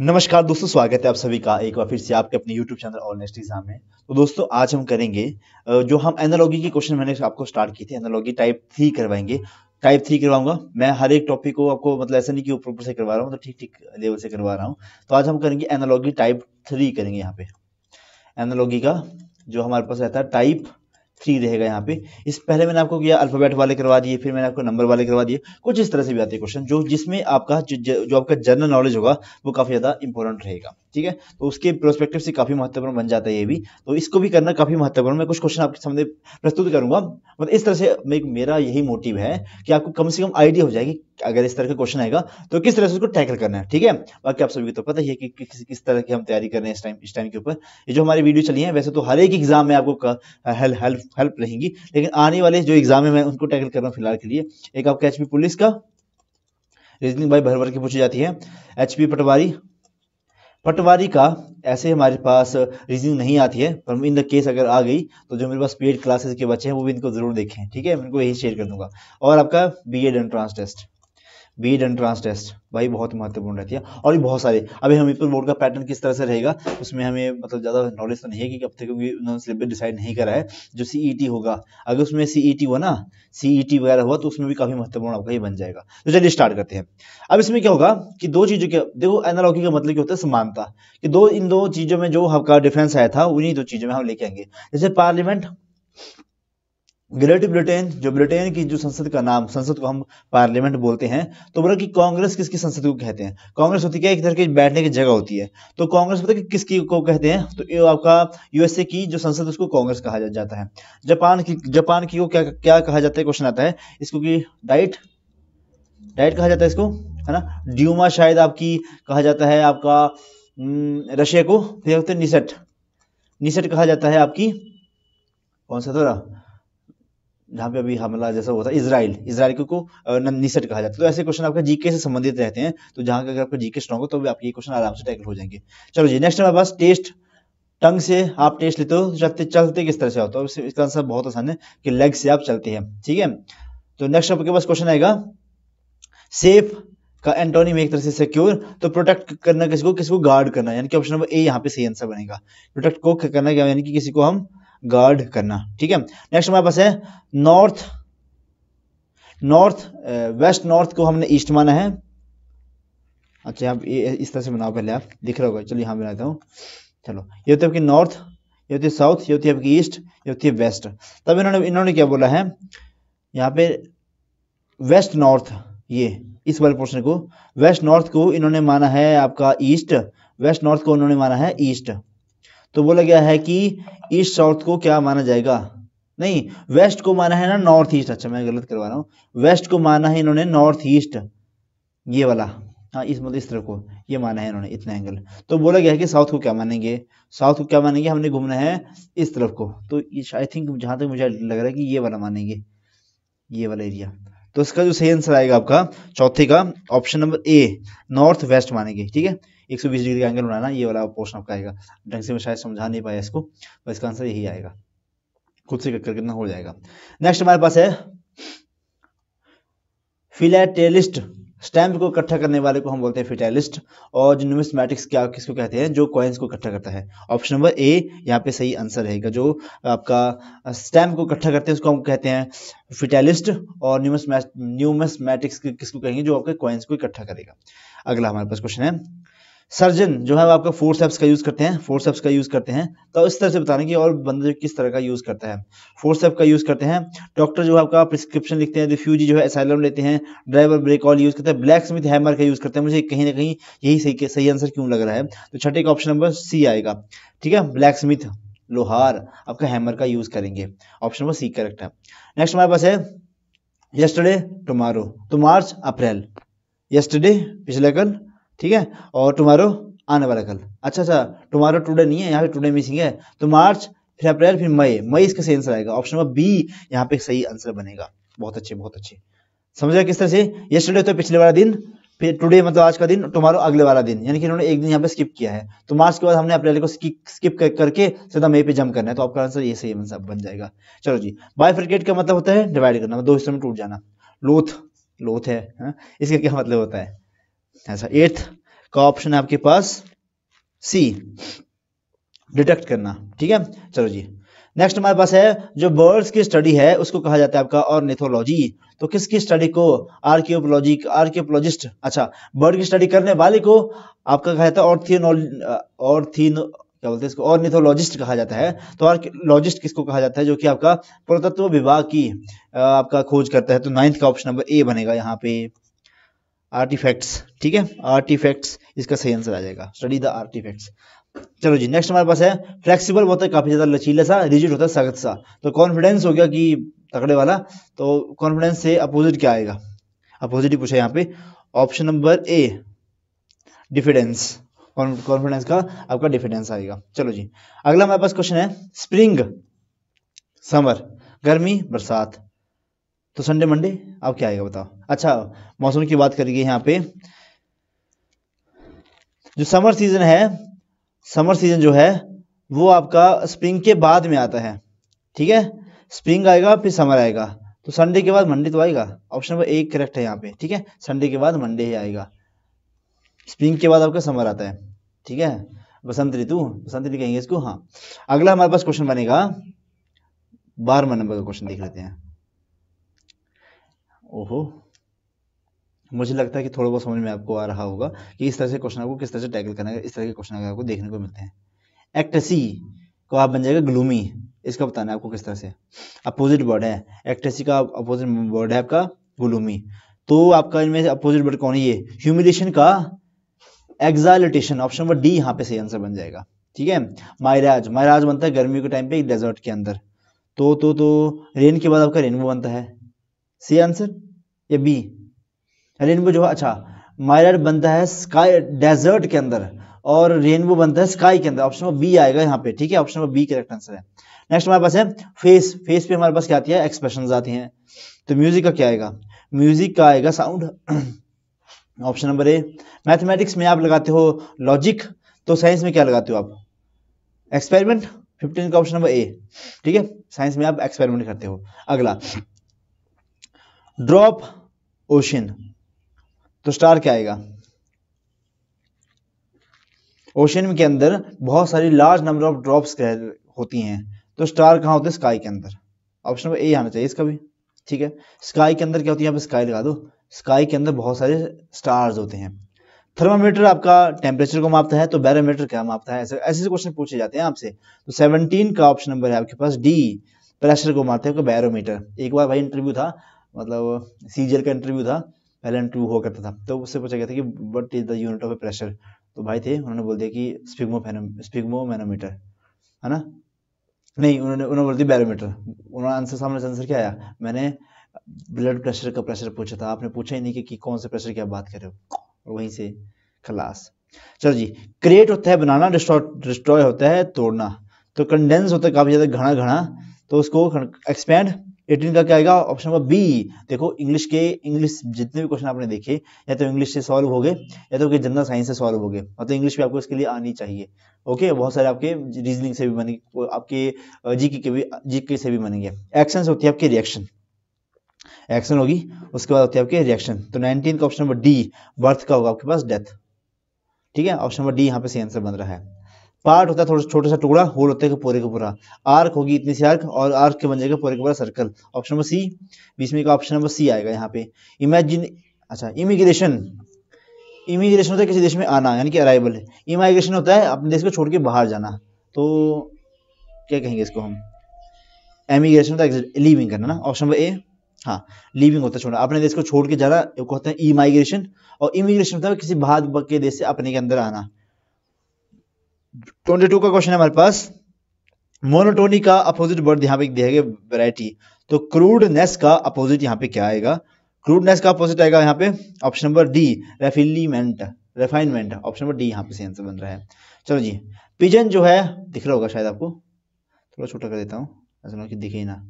नमस्कार दोस्तों स्वागत है आप सभी का एक बार फिर से आपके अपने YouTube चैनल और नेक्स्ट एग्जाम में तो दोस्तों आज हम करेंगे जो हम एनालॉगी के क्वेश्चन मैंने आपको स्टार्ट की थी एनालॉगी टाइप थ्री करवाएंगे टाइप थ्री करवाऊंगा मैं हर एक टॉपिक को आपको मतलब ऐसा नहीं कि ऊपर ऊपर से करवा रहा हूँ तो ठीक ठीक लेवल से करवा रहा हूँ तो आज हम करेंगे एनालॉगी टाइप थ्री करेंगे यहाँ पे एनालॉगी का जो हमारे पास रहता है टाइप थ्री रहेगा यहाँ पे इस पहले मैंने आपको किया अल्फाबेट वाले करवा दिए फिर मैंने आपको नंबर वाले करवा दिए कुछ इस तरह से भी आते हैं क्वेश्चन जो जिसमें आपका जो, जो आपका जनरल नॉलेज होगा वो काफी ज्यादा इंपॉर्टेंट रहेगा ठीक है तो उसके प्रोस्पेक्टिव से काफी महत्वपूर्ण बन जाता है ये भी तो इसको भी करना काफी महत्वपूर्ण मैं कुछ क्वेश्चन आपके सामने प्रस्तुत करूंगा मतलब इस तरह से मेरा यही मोटिव है कि आपको कम से कम आइडिया हो जाएगी अगर इस तरह का क्वेश्चन आएगा तो किस तरह से उसको टैकल करना है ठीक है बाकी आप सभी को तो पता ही है कि किस किस तरह की हम तैयारी कर रहे हैं इस टाइम इस टाइम के ऊपर ये जो हमारी वीडियो चली है वैसे तो हर एक एग्जाम में आपको हेल्प हेल्प हेल्प रहेंगी लेकिन आने वाले जो एग्जाम है मैं उनको टैकल कर रहा हूँ फिलहाल के लिए एक आपका एचपी पुलिस का रीजनिंग बाई भर के पूछी जाती है एचपी पटवारी पटवारी का ऐसे हमारे पास रीजनिंग नहीं आती है पर इन द केस अगर आ गई तो जो मेरे पास पेड क्लासेस के बच्चे हैं वो भी इनको जरूर देखें ठीक है मैं इनको यही शेयर कर दूंगा और आपका B Ed entrance test B Ed entrance test भाई बहुत महत्वपूर्ण रहती है और भी बहुत सारे अभी हमीरपुर बोर्ड का पैटर्न किस तरह से रहेगा उसमें हमें मतलब ज़्यादा नॉलेज तो नहीं है कि अब तक क्योंकि उन्होंने सिलेबस डिसाइड नहीं करा है जो सी e होगा अगर उसमें सी e हुआ ना सी e वगैरह हुआ तो उसमें भी काफ़ी महत्वपूर्ण आपका ही बन जाएगा तो चलिए स्टार्ट करते हैं अब इसमें क्या होगा कि दो चीज़ों के देखो एनालॉगी का मतलब क्या होता है समानता कि दो इन दो चीज़ों में जो आपका डिफरेंस आया था उन्हीं दो चीज़ों में हम लेके आएंगे जैसे पार्लियामेंट ग्रेट ब्रिटेन जो ब्रिटेन की जो संसद का नाम संसद को हम पार्लियामेंट बोलते हैं तो बोला कि कांग्रेस किसकी संसद को कहते हैं कांग्रेस होती क्या है एक तरह की बैठने की जगह होती है तो कांग्रेस पता कि किसकी को कहते हैं तो ये आपका यूएसए की जो संसद उसको कांग्रेस कहा जा, जाता है जापान की जापान की को क्या क्या कहा जाता है क्वेश्चन आता है इसको कि डाइट डाइट कहा जाता है इसको है ना ड्यूमा शायद आपकी कहा जाता है आपका रशिया हम्म, को फिर होते निसेट निसेट कहा जाता है आपकी कौन सा था जहाँ पे अभी हमला जैसा हुआ था इसराइल इसराइल को निसट कहा जाता है तो ऐसे क्वेश्चन आपका जीके से संबंधित रहते हैं तो जहाँ अगर आपका जीके स्ट्रॉग हो तो भी आपके ये क्वेश्चन आराम से टैकल हो जाएंगे चलो जी नेक्स्ट हमारे पास टेस्ट टंग से आप टेस्ट लेते हो चलते चलते किस तरह से होता है इसका आंसर बहुत आसान है कि लेग से आप चलते हैं ठीक है तो नेक्स्ट आपके पास क्वेश्चन आएगा सेफ का एंटोनिम एक तरह से सिक्योर तो प्रोटेक्ट करना किसी को किसी को गार्ड करना यानी कि ऑप्शन नंबर ए यहाँ पे सही आंसर बनेगा प्रोटेक्ट को करना क्या यानी कि किसी को हम गार्ड करना ठीक है नेक्स्ट हमारे पास है नॉर्थ नॉर्थ वेस्ट नॉर्थ को हमने ईस्ट माना है अच्छा आप इस तरह से बनाओ पहले आप दिख रहा होगा चलो यहाँ बनाता हूँ चलो ये होती आपकी नॉर्थ ये होती है साउथ ये होती है आपकी ईस्ट ये होती है वेस्ट तब इन्होंने इन्होंने क्या बोला है यहाँ पे वेस्ट नॉर्थ ये इस वाले पोर्शन को वेस्ट नॉर्थ को इन्होंने माना है आपका ईस्ट वेस्ट नॉर्थ को उन्होंने माना है ईस्ट तो बोला गया है कि ईस्ट साउथ को क्या माना जाएगा नहीं वेस्ट को माना है ना नॉर्थ ईस्ट अच्छा मैं गलत करवा रहा हूँ वेस्ट को माना है इन्होंने नॉर्थ ईस्ट ये वाला हाँ इस मतलब इस तरफ को ये माना है इन्होंने इतना एंगल तो बोला गया है कि साउथ को क्या मानेंगे साउथ को क्या मानेंगे हमने घूमना है इस तरफ को तो आई थिंक जहां तक मुझे लग रहा है कि ये वाला मानेंगे ये वाला एरिया तो इसका जो सही आंसर आएगा आपका चौथे का option number A north west मानेंगे ठीक है 120 डिग्री का एंगल बनाना ये वाला पोर्शन आपका आएगा ढंग से मैं शायद समझा नहीं पाया इसको तो इसका आंसर यही आएगा खुद से करना हो जाएगा नेक्स्ट हमारे पास है फिलेटेलिस्ट स्टैम्प को इकट्ठा करने वाले को हम बोलते हैं फिटैलिस्ट और जो न्यूमिस्मैटिक्स क्या किसको कहते हैं जो कॉइन्स को इकट्ठा करता है ऑप्शन नंबर ए यहाँ पे सही आंसर रहेगा जो आपका स्टैम्प को इकट्ठा करते हैं उसको हम कहते हैं फिटैलिस्ट और न्यूमस्मैटिक्स किसको कहेंगे जो आपके कॉइन्स को इकट्ठा करेगा अगला हमारे पास क्वेश्चन है सर्जन जो है वो आपका फोर सेप्स का यूज़ करते हैं फोर सेप्स का यूज़ करते हैं तो इस तरह से बताने की और बंदा जो किस तरह का यूज़ करता है फोर सेप का यूज़ करते हैं डॉक्टर जो है आपका प्रिस्क्रिप्शन लिखते हैं रिफ्यूजी जो है असाइलम लेते हैं ड्राइवर ब्रेक ऑल यूज़ करते हैं ब्लैक स्मिथ हैमर का यूज़ करते हैं मुझे कहीं ना कहीं यही सही सही आंसर क्यों लग रहा है तो छठे का ऑप्शन नंबर सी आएगा ठीक है ब्लैक स्मिथ लोहार आपका हैमर का यूज़ करेंगे ऑप्शन नंबर सी करेक्ट है नेक्स्ट हमारे पास है यस्टरडे टुमारो तो मार्च अप्रैल यस्टरडे पिछले कल ठीक है और टुमारो आने वाला कल अच्छा अच्छा टुमारो टुडे नहीं है यहाँ पे टुडे मिसिंग है तो मार्च फिर अप्रैल फिर मई मई इसका सही आंसर आएगा ऑप्शन नंबर बी यहाँ पे सही आंसर बनेगा बहुत अच्छे बहुत अच्छे समझ गए किस तरह से येस्टरडे तो पिछले वाला दिन फिर टुडे मतलब आज का दिन टुमारो अगले वाला दिन यानी कि इन्होंने एक दिन यहाँ पे स्किप किया है तो मार्च के बाद हमने अप्रैल को स्किप करके सीधा मई पे जम करना है तो आपका आंसर ये सही आंसर बन जाएगा चलो जी फ्रिकेट का मतलब होता है डिवाइड करना मतलब दो हिस्सों में टूट जाना लोथ लोथ है, है हाँ? इसका क्या मतलब होता है ऐसा एट्थ का ऑप्शन है आपके पास सी डिटेक्ट करना ठीक है चलो जी नेक्स्ट हमारे पास है जो बर्ड्स की स्टडी है उसको कहा जाता है आपका ऑर्निथोलॉजी तो किसकी स्टडी को आर्कियोपोलॉजी आर्कियोपोलॉजिस्ट अच्छा बर्ड की स्टडी करने वाले को आपका कहा जाता है ऑर्थिनो क्या बोलते हैं इसको ऑर्निथोलॉजिस्ट कहा जाता है तो आर्कियोलॉजिस्ट किसको कहा जाता है जो कि आपका पुरातत्व विभाग की आपका खोज करता है तो नाइन्थ का ऑप्शन नंबर ए बनेगा यहाँ पे आर्टिफैक्ट्स ठीक है आर्टिफैक्ट्स इसका सही आंसर आ जाएगा स्टडी द आर्टिफैक्ट्स चलो जी नेक्स्ट हमारे पास है फ्लेक्सिबल होता है काफी ज्यादा लचीला सा रिजिट होता है सख्त सा तो कॉन्फिडेंस हो गया कि तगड़े वाला तो कॉन्फिडेंस से अपोजिट क्या आएगा अपोजिट ही पूछा यहाँ पे option number A diffidence confidence का आपका डिफिडेंस आएगा चलो जी अगला हमारे पास क्वेश्चन है स्प्रिंग समर गर्मी बरसात तो संडे मंडे अब क्या आएगा बताओ अच्छा मौसम की बात करिए यहाँ पे जो समर सीजन है समर सीजन जो है वो आपका स्प्रिंग के बाद में आता है ठीक है स्प्रिंग आएगा फिर समर आएगा तो संडे के बाद मंडे तो आएगा ऑप्शन नंबर एक करेक्ट है यहाँ पे ठीक है संडे के बाद मंडे ही आएगा स्प्रिंग के बाद आपका समर आता है ठीक है बसंत ऋतु बसंत ऋतु कहेंगे इसको हाँ अगला हमारे पास क्वेश्चन बनेगा बारहवा नंबर का क्वेश्चन देख लेते हैं ओहो मुझे लगता है कि थोड़ा बहुत समझ में आपको आ रहा होगा कि इस तरह से क्वेश्चन आपको किस तरह से टैकल करना है इस तरह के क्वेश्चन आपको देखने को मिलते हैं एक्ट सी को आप बन जाएगा ग्लूमी इसका बताना है आपको किस तरह से अपोजिट वर्ड है एक्ट सी का अपोजिट वर्ड है आपका ग्लूमी तो आपका इनमें अपोजिट वर्ड कौन है ये ह्यूमिलेशन का एक्सालिटेशन ऑप्शन नंबर डी यहाँ पे सही आंसर बन जाएगा ठीक है मायराज मायराज बनता है गर्मियों के टाइम पे एक डेजर्ट के अंदर तो तो तो रेन के बाद आपका रेनबो बनता है सी आंसर ये बी रेनबो जो है अच्छा मायरर बनता है स्काई डेजर्ट के अंदर और रेनबो बनता है स्काई के अंदर ऑप्शन नंबर बी आएगा यहाँ पे ठीक है option number B correct answer है नेक्स्ट हमारे पास है फेस फेस पे हमारे पास क्या आती है एक्सप्रेशन आती हैं तो म्यूजिक का क्या आएगा म्यूजिक का आएगा sound option number A mathematics में आप लगाते हो लॉजिक तो साइंस में क्या लगाते हो आप एक्सपेरिमेंट फिफ्टीन का ऑप्शन नंबर ए ठीक है साइंस में आप एक्सपेरिमेंट करते हो अगला ड्रॉप ओशन तो स्टार क्या आएगा ओशन के अंदर बहुत सारी लार्ज नंबर ऑफ ड्रॉप्स होती हैं तो स्टार कहाँ होते हैं स्काई के अंदर ऑप्शन नंबर ए आना चाहिए इसका भी ठीक है स्काई के अंदर क्या होती है यहाँ पे स्काई लगा दो स्काई के अंदर बहुत सारे स्टार्स होते हैं थर्मामीटर आपका टेम्परेचर को मापता है तो बैरोमीटर क्या मापता है ऐसे ऐसे क्वेश्चन पूछे जाते हैं आपसे तो 17 का ऑप्शन नंबर है आपके पास डी प्रेशर को मापते हैं बैरोमीटर एक बार भाई इंटरव्यू था मतलब सीजीएल का इंटरव्यू था पहले इंटरव्यू हुआ करता था तो उससे पूछा गया था कि what is the unit of pressure तो भाई थे उन्होंने बोल दिया कि स्पिग्मो स्पिग्मो मैनोमीटर है ना नहीं उन्होंने उन्होंने बोल दिया बैरोमीटर उन्होंने आंसर सामने से आंसर क्या आया मैंने ब्लड प्रेशर का प्रेशर पूछा था आपने पूछा ही नहीं कि, कि कौन से प्रेशर की आप बात कर रहे हो और वहीं से खलास चलो जी क्रिएट होता है बनाना डिस्ट्रॉय होता है तोड़ना तो कंडेंस होता है काफ़ी ज़्यादा घना घना तो उसको एक्सपेंड एटीन का क्या आएगा ऑप्शन नंबर बी देखो इंग्लिश के इंग्लिश जितने भी क्वेश्चन आपने देखे या तो इंग्लिश से सॉल्व हो गए या तो जनरल साइंस से सॉल्व हो गए मतलब तो इंग्लिश भी आपको इसके लिए आनी चाहिए ओके बहुत सारे आपके रीजनिंग से भी बनेंगे आपके जीके के भी जीके से भी बनेंगे एक्शन होती है आपके रिएक्शन एक्शन होगी उसके बाद होती है आपके रिएक्शन तो नाइनटीन का ऑप्शन नंबर डी बर्थ का होगा आपके पास डेथ ठीक है ऑप्शन नंबर डी यहाँ पे सी आंसर बन रहा है पार्ट होता है थोड़ा छोटा सा टुकड़ा होल होता है पूरे का पूरा आर्क होगी इतनी सी आर्क और आर्क के बन जाएगा पूरे का पूरा सर्कल ऑप्शन नंबर सी बीच में का ऑप्शन नंबर सी आएगा यहाँ पे इमेजिन अच्छा इमिग्रेशन इमिग्रेशन होता है किसी देश में आना यानी कि अराइवल है इमाइग्रेशन होता है अपने देश को छोड़ के बाहर जाना तो क्या कहेंगे इसको हम एमिग्रेशन होता है लिविंग करना ना ऑप्शन नंबर ए हाँ लिविंग होता है छोड़ना अपने देश को छोड़ के जाना कहते हैं ई माइग्रेशन और इमिग्रेशन होता है किसी बाहर के देश से अपने के अंदर आना ट्वेंटी टू का क्वेश्चन है हमारे पास मोनोटोनी का अपोजिट वर्ड यहाँ पे दिया गया वैरायटी तो क्रूडनेस का अपोजिट यहाँ पे क्या आएगा क्रूडनेस का अपोजिट आएगा यहाँ पे option number D refinement refinement option number D यहाँ पे आंसर बन रहा है चलो जी पिजन जो है दिख रहा होगा शायद आपको थोड़ा छोटा कर देता हूँ ऐसा ना कि दिखे ही ना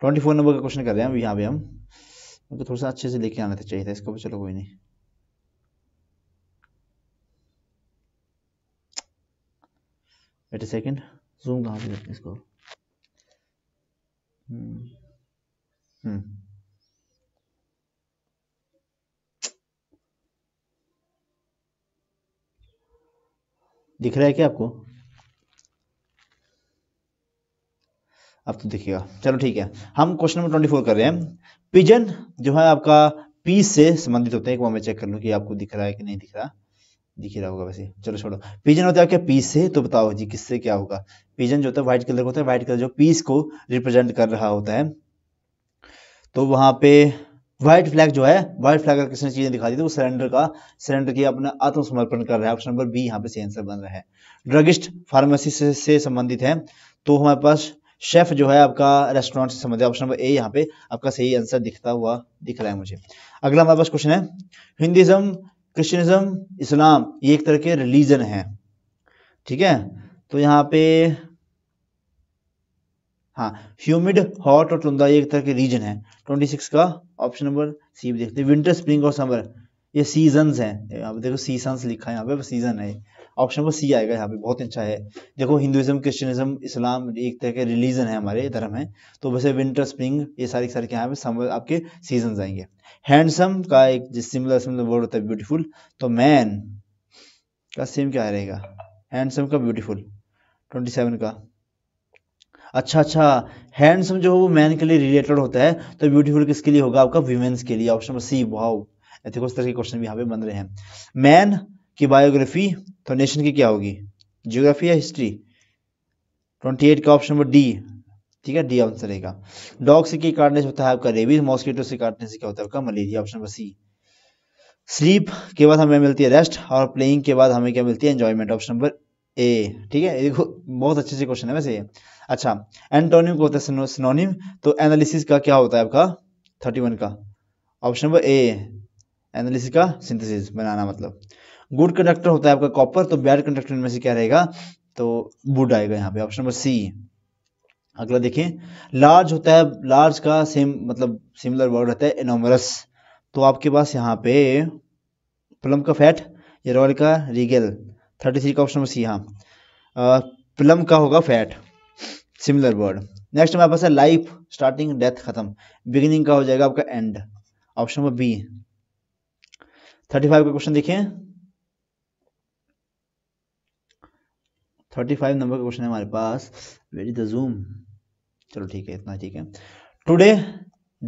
ट्वेंटी फोर नंबर का क्वेश्चन कर रहे हैं अभी यहाँ पे हम तो थोड़ा सा अच्छे से लेके आना तो चाहिए था इसको चलो कोई नहीं वेट सेकेंड जूम कहाँ पे इसको दिख रहा है क्या आपको अब तो दिखेगा चलो ठीक है हम क्वेश्चन नंबर ट्वेंटी फोर कर रहे हैं पिजन जो है आपका पीस से संबंधित होते हैं एक बार मैं चेक कर लूँ कि आपको दिख रहा है कि नहीं दिख रहा दिख रहा होगा वैसे चलो छोड़ो पिजन होता है क्या पीस से तो बताओ जी किससे क्या होगा पिजन जो होता है व्हाइट कलर का होता है व्हाइट कलर जो पीस को रिप्रेजेंट कर रहा होता है तो वहां पे व्हाइट फ्लैग जो है व्हाइट फ्लैग अगर किसने चीजें दिखा दी तो वो सरेंडर का सरेंडर की अपना आत्मसमर्पण कर रहा है ऑप्शन नंबर बी यहाँ पे सही आंसर बन रहा है ड्रगिस्ट फार्मेसी से, से संबंधित है तो हमारे पास शेफ जो है आपका रेस्टोरेंट से संबंधित ऑप्शन नंबर ए यहाँ पे आपका सही आंसर दिखता हुआ दिख रहा है मुझे अगला हमारे पास क्वेश्चन है हिंदुज्म क्रिश्चनिज्म इस्लाम ये एक तरह के रिलीजन है ठीक है तो यहाँ पे हाँ ह्यूमिड हॉट और टुंदा ये एक तरह के रीजन है 26 का ऑप्शन नंबर सी भी देखते हैं विंटर स्प्रिंग और समर ये सीजन्स हैं यहाँ पे देखो सीजन्स लिखा है यहाँ पे सीजन है ऑप्शन नंबर सी आएगा यहाँ पे बहुत अच्छा है देखो हिंदुज्म क्रिश्चियनिज्म इस्लाम एक तरह के रिलीजन है हमारे धर्म है तो वैसे विंटर स्प्रिंग ये सारे सारे के यहाँ पे आपके सीजन आएंगे हैंडसम का एक सिमिलर सिमिलर वर्ड होता है ब्यूटीफुल तो मैन का सेम क्या रहेगा हैंडसम का ब्यूटीफुल ट्वेंटी सेवन का अच्छा अच्छा हैंडसम जो है वो मैन के लिए रिलेटेड होता है तो ब्यूटीफुल किसके लिए होगा आपका वीमेन्स के लिए ऑप्शन नंबर सी भाव देखो इस तरह के क्वेश्चन भी यहाँ पे बन रहे हैं मैन की बायोग्राफी तो नेशन की क्या होगी जियोग्राफी या हिस्ट्री ट्वेंटी एट का ऑप्शन नंबर डी ठीक है डी आंसर रहेगा डॉग से की काटने से होता है आपका रेबीज मॉस्किटो से काटने से क्या होता है आपका malaria option number C sleep के बाद हमें मिलती है रेस्ट और प्लेइंग के बाद हमें क्या मिलती है एंजॉयमेंट ऑप्शन नंबर ए ठीक है देखो बहुत अच्छे से क्वेश्चन है वैसे अच्छा एंटोनियम को होता है सिनोनिम तो एनालिसिस का क्या होता है आपका थर्टी वन का ऑप्शन नंबर ए एनालिसिस का सिंथेसिस बनाना मतलब गुड कंडक्टर होता है आपका कॉपर तो बैड कंडक्टर में से क्या रहेगा तो वुड आएगा यहाँ पे ऑप्शन नंबर सी अगला देखें लार्ज होता है लार्ज का सेम मतलब सिमिलर वर्ड रहता है एनोमरस तो आपके पास यहाँ पे प्लम का फैट या रॉयल का रीगल थर्टी थ्री का ऑप्शन नंबर सी हाँ प्लम का होगा फैट सिमिलर वर्ड नेक्स्ट हमारे पास है लाइफ स्टार्टिंग डेथ खत्म बिगिनिंग का हो जाएगा आपका end option number B thirty five का क्वेश्चन देखें थर्टी फाइव नंबर का क्वेश्चन है हमारे पास वेर इज द जूम चलो ठीक है इतना ठीक है today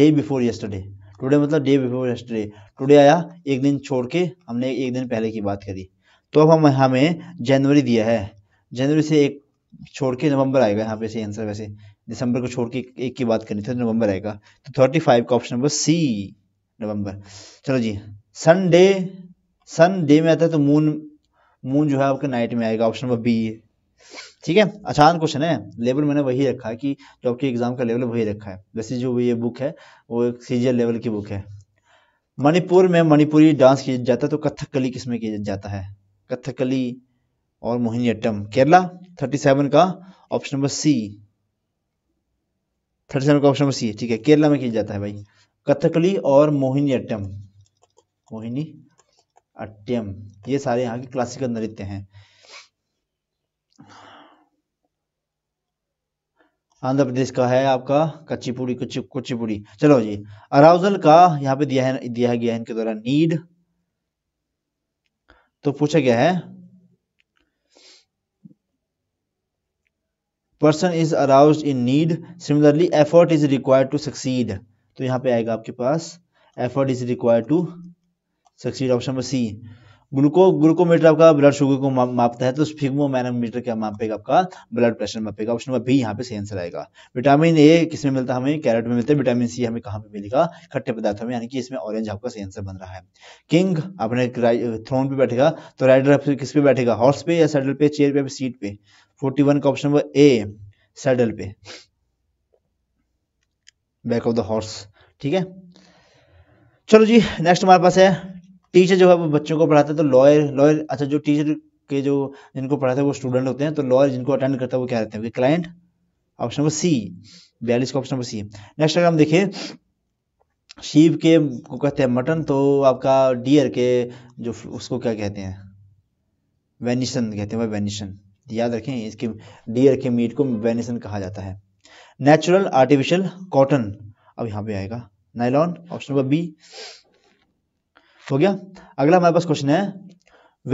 day before yesterday today मतलब डे बिफोर यस्टरडे टुडे आया एक दिन छोड़ के हमने एक दिन पहले की बात करी तो अब हम हमें जनवरी दिया है जनवरी से एक छोड़ के नवंबर आएगा यहाँ पे से आंसर वैसे दिसंबर को छोड़ के एक की बात करनी थी तो नवंबर आएगा तो थर्टी फाइव का ऑप्शन नंबर सी नवंबर चलो जी सन डे सन डे में आता है तो मून मून जो है आपके नाइट में आएगा ऑप्शन नंबर बी ठीक है आसान क्वेश्चन है लेवल मैंने वही रखा है कि जो आपके एग्जाम का लेवल वही रखा है वैसे जो ये बुक है वो एक सीजियर लेवल की बुक है मणिपुर में मणिपुरी डांस किया जाता है तो कथकली किसमें किया जाता है कथकली और मोहिनीअट्टम केरला थर्टी सेवन का option number C thirty seven का ऑप्शन नंबर सी ठीक है केरला में किया जाता है भाई कथकली और मोहिनीअट्टम मोहिनी अट्टम ये सारे यहाँ के क्लासिकल नृत्य हैं आंध्र प्रदेश का है आपका कच्चीपुड़ी कुछ कुचिपुड़ी चलो जी अराउजल का यहाँ पे दिया है दिया गया है इनके द्वारा नीड तो पूछा गया है person is arouse in need similarly effort is required to succeed तो यहाँ पे आएगा आपके पास effort is required to succeed option number C gluco glucometer आपका ब्लड शुगर को मा, मापता है तो मैनोमीटर क्या मापेगा आपका ब्लड प्रेशर मापेगा ऑप्शन नंबर बी यहाँ पे सही आंसर आएगा विटामिन ए किसमें मिलता है हमें कैरेट में मिलता है विटामिन सी हमें कहाँ पे मिलेगा खट्टे पदार्थों में यानी कि इसमें ऑरेंज आपका सही आंसर बन रहा है किंग अपने थ्रोन पे बैठेगा तो राइडर किस पे बैठेगा हॉर्स पे या सैडल पे चेयर पे सीट पे फोर्टी का ऑप्शन नंबर ए सैडल पे बैक ऑफ द हॉर्स ठीक है चलो जी नेक्स्ट हमारे पास है टीचर जो है वो बच्चों को पढ़ाते है तो लॉयर लॉयर अच्छा जो टीचर के जो जिनको पढ़ाते हैं वो स्टूडेंट होते हैं तो लॉयर जिनको अटेंड करता है वो क्या रहते हैं क्लाइंट ऑप्शन नंबर सी बयालीस का ऑप्शन नंबर सी नेक्स्ट अगर हम देखें शिव के को कहते हैं मटन तो आपका डियर के जो उसको क्या कहते हैं वेनिशन कहते हैं वेनिशन याद रखें इसके डियर के मीट को वेनिशन कहा जाता है नेचुरल आर्टिफिशियल कॉटन अब यहाँ पे आएगा नाइलॉन ऑप्शन नंबर बी हो गया अगला हमारे पास क्वेश्चन है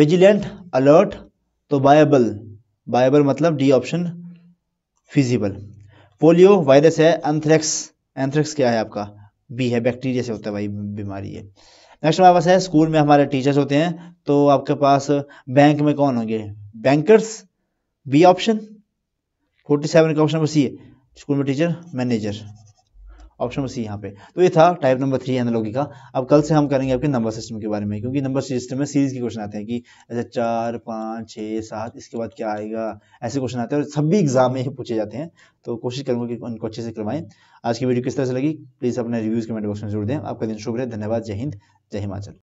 विजिलेंट अलर्ट तो बायबल बायबल मतलब D option feasible polio virus है एंथ्रेक्स एंथ्रेक्स क्या है आपका बी है बैक्टीरिया से होता है भाई बीमारी है नेक्स्ट हमारे पास है स्कूल में हमारे टीचर्स होते हैं तो आपके पास बैंक में कौन होंगे bankers B option forty seven का ऑप्शन नंबर सी है स्कूल में teacher manager option number C यहाँ पे तो ये था टाइप नंबर थ्री एनालॉगी का अब कल से हम करेंगे आपके नंबर सिस्टम के बारे में क्योंकि नंबर सिस्टम में सीरीज के क्वेश्चन आते हैं कि अच्छा चार पाँच छः सात इसके बाद क्या आएगा ऐसे क्वेश्चन आते हैं और सभी एग्जाम में ही पूछे जाते हैं तो कोशिश करूँगा कि उनको अच्छे से करवाएं आज की वीडियो किस तरह से लगी प्लीज़ अपने रिव्यूज़ कमेंट बॉक्स में जोड़ दें आपका दिन शुभ रहे धन्यवाद जय हिंद जय हिमाचल